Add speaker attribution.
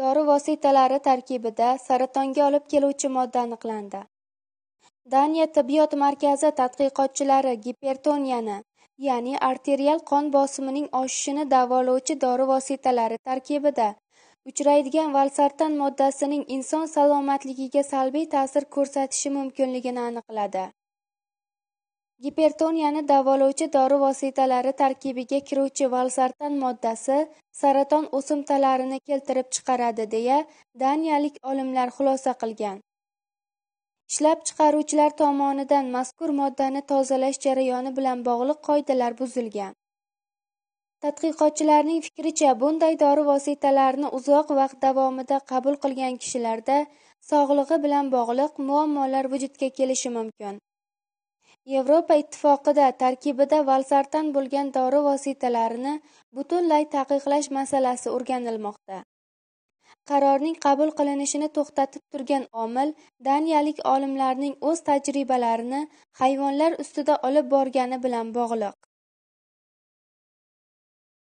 Speaker 1: Dori vositalari tarkibida saratonga olib keluvchi modda aniqlandi Daniya tibbiyot markazi tadqiqotchilari gipertoniyani, ya'ni arterial qon bosimining oshishini davolovchi dori vositalari tarkibida uchraydigan valsartan moddasining inson salomatligiga salbiy ta'sir ko'rsatishi mumkinligini aniqladi. Gipertoniyani davolovchi dori vositalari tarkibiga kiruvchi valsartan moddasi saraton o'simtalarini keltirib chiqaradi deya daniyalik olimlar xulosa qilgan. Ishlab chiqaruvchilar tomonidan mazkur moddani tozalash jarayoni bilan bog'liq qoidalar buzilgan. Tadqiqotchilarning fikricha, bunday dori vositalarini uzoq vaqt davomida qabul qilgan kishilarda sog'lig'i bilan bog'liq muammolar vujudga kelishi mumkin. Yevropa Ittifoqida tarkibida valsartan bo'lgan dori vositalarini butunlay taqiqlash masalasi o'rganilmoqda. Qarorning qabul qilinishini to'xtatib turgan omil daniyalik olimlarning o'z tajribalarini hayvonlar ustida olib borgani bilan bog'liq.